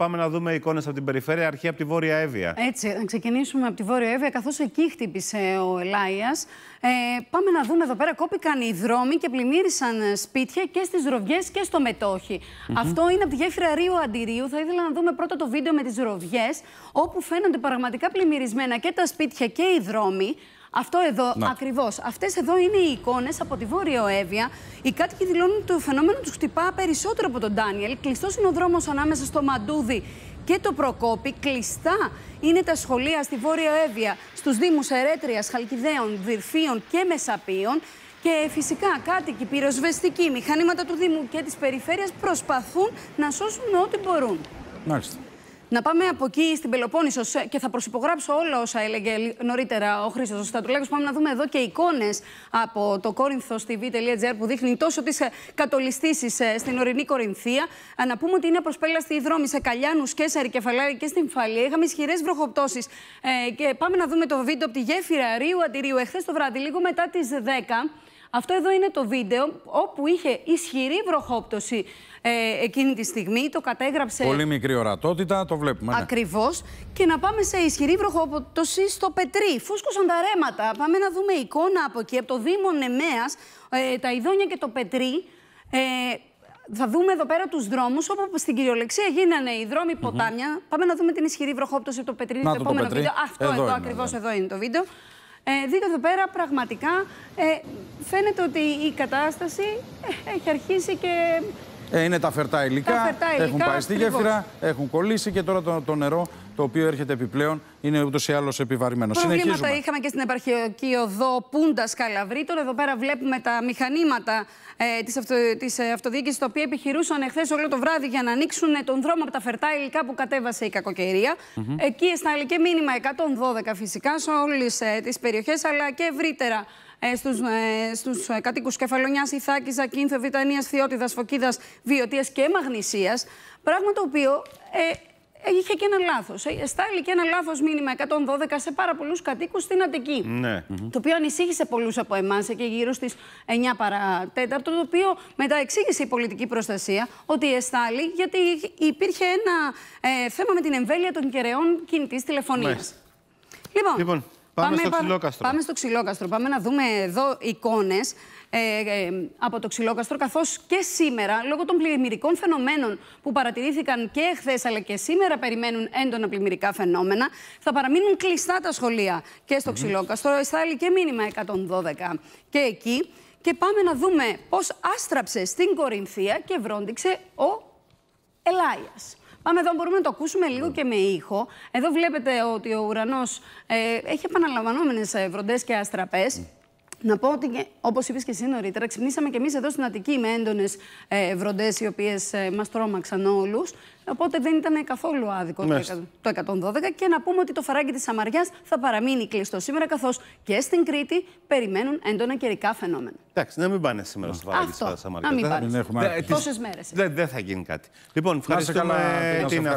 Πάμε να δούμε εικόνες από την περιφέρεια, αρχή από τη Βόρεια Εύβοια. Έτσι, να ξεκινήσουμε από τη Βόρεια Εύβοια, καθώς εκεί χτύπησε ο Ελάιας. Ε, πάμε να δούμε εδώ πέρα. Κόπηκαν οι δρόμοι και πλημμύρισαν σπίτια και στις Ροβιές και στο μετοχι Αυτό είναι από τη γέφυρα Ρίου Αντιρίου. Θα ήθελα να δούμε πρώτα το βίντεο με τις Ροβιές, όπου φαίνονται πραγματικά πλημμυρισμένα και τα σπίτια και οι δρόμοι. Αυτό εδώ, ακριβώς. Αυτές εδώ είναι οι εικόνες από τη Βόρεια Εύβοια. Οι κάτοικοι δηλώνουν ότι το φαινόμενο τους χτυπά περισσότερο από τον Ντάνιελ. Κλειστός είναι ο δρόμος ανάμεσα στο Μαντούδι και το Προκόπη. Κλειστά είναι τα σχολεία στη Βόρεια Εύβοια, στους Δήμους Ερέτριας, Χαλκιδαίων, Βυρφίων και Μεσαπίων. Και φυσικά κάτοικοι, πυροσβεστικοί, μηχανήματα του Δήμου και της περιφέρειας προσπαθούν να σώσουν ό,τι μπορούν. Μάλιστα. Να πάμε από εκεί στην Πελοπόννησος ε, και θα προσυπογράψω όλα όσα έλεγε νωρίτερα ο Χρήστος τουλάχιστον Πάμε να δούμε εδώ και εικόνες από το V.gr που δείχνει τόσο τις ε, κατολιστήσεις ε, στην ορεινή Κορινθία. Να πούμε ότι είναι προσπέλαστη η δρόμη σε Καλιάνους και σε και στην Φαλία. Είχαμε ισχυρές βροχοπτώσεις. Και πάμε να δούμε το βίντεο από τη γέφυρα Ρίου Αντιρίου εχθές το βράδυ, λίγο μετά τις 10. Αυτό εδώ είναι το βίντεο όπου είχε ισχυρή βροχόπτωση ε, εκείνη τη στιγμή. Το κατέγραψε. Πολύ μικρή ορατότητα, το βλέπουμε. Ναι. Ακριβώς. Και να πάμε σε ισχυρή βροχόπτωση στο Πετρί. Φούσκωσαν τα ρέματα. Πάμε να δούμε εικόνα από εκεί, από το Δήμο Νεμέας, ε, τα Ιδόνια και το Πετρί. Ε, θα δούμε εδώ πέρα τους δρόμους, όπου στην κυριολεξία γίνανε οι δρόμοι ποτάμια. Πάμε να δούμε την ισχυρή βροχόπτωση του το, στο επόμενο το βίντεο. Αυτό εδώ, εδώ ακριβώς εδώ είναι το βίντεο. Ε, δείτε εδώ πέρα, πραγματικά ε, φαίνεται ότι η κατάσταση ε, έχει αρχίσει και ε, είναι τα φερτά υλικά, έχουν πάει στη γέφυρα, έχουν κολλήσει και τώρα το, νερό το οποίο έρχεται επιπλέον είναι ούτως ή άλλως επιβαρημένο. Προβλήματα είχαμε και στην επαρχιακή οδό Πούντας Καλαβρίτων. Εδώ πέρα βλέπουμε τα μηχανήματα ε, της αυτο, της ε, αυτοδιοίκησης, τα οποία επιχειρούσαν εχθές όλο το βράδυ για να ανοίξουν τον δρόμο από τα φερτά υλικά που κατέβασε η κακοκαιρία. Mm -hmm. Εκεί έσταλλε και μήνυμα 112 φυσικά σε όλες ε, τις περιοχές, αλλά και ευρύτερα ε, στους, ε, στους ε, κατοίκους Κεφαλονιάς, Ιθάκης, Ακίνθο, Βιτανία, Θεότιδας, Φωκίδας, Βιωτίας και μαγνησίας, πράγμα το οποίο ε, είχε και ένα λάθος. Στάλει και ένα λάθος μήνυμα 112 σε πάρα πολλούς κατοίκους στην Αττική. Ναι. Mm-hmm. Mm-hmm. Το οποίο ανησύχησε πολλούς από εμάς και γύρω στις 9 παρατέταρτο. Το οποίο μετά εξήγησε η πολιτική προστασία ότι εστάλει γιατί υπήρχε ένα θέμα με την εμβέλεια των κεραιών κινητής τηλεφωνίας. λοιπόν. λοιπόν Πάμε, στο Ξυλόκαστρο. Πάμε να δούμε εδώ εικόνες ε, ε, από το Ξυλόκαστρο. Καθώς και σήμερα, λόγω των πλημμυρικών φαινομένων που παρατηρήθηκαν και εχθές, αλλά και σήμερα, περιμένουν έντονα πλημμυρικά φαινόμενα, θα παραμείνουν κλειστά τα σχολεία και στο Ξυλόκαστρο. Εστάλει και μήνυμα 112 και εκεί. Και πάμε να δούμε πώς άστραψε στην Κορινθία και βρόντιξε ο Ελάιας. Πάμε εδώ, μπορούμε να το ακούσουμε λίγο ναι. και με ήχο. Εδώ βλέπετε ότι ο ουρανός ε, έχει επαναλαμβανόμενες βροντές ε, και αστραπές. Ναι. Να πω ότι, όπως είπες και εσύ νωρίτερα, ξυπνήσαμε και εμείς εδώ στην Αττική με έντονες ε, βροντές οι οποίες ε, μας τρόμαξαν όλους. Οπότε δεν ήταν καθόλου άδικο το 112. Και να πούμε ότι το φαράγγι της Αμαριάς θα παραμείνει κλειστό σήμερα, καθώς και στην Κρήτη περιμένουν έντονα καιρικά φαινόμενα. Εντάξει, να μην πάνε σήμερα στο φαράγγι τη Αμαριά. Να μην πάνε. Τόσες μέρες. Δεν θα γίνει κάτι. Λοιπόν, ευχαριστούμε την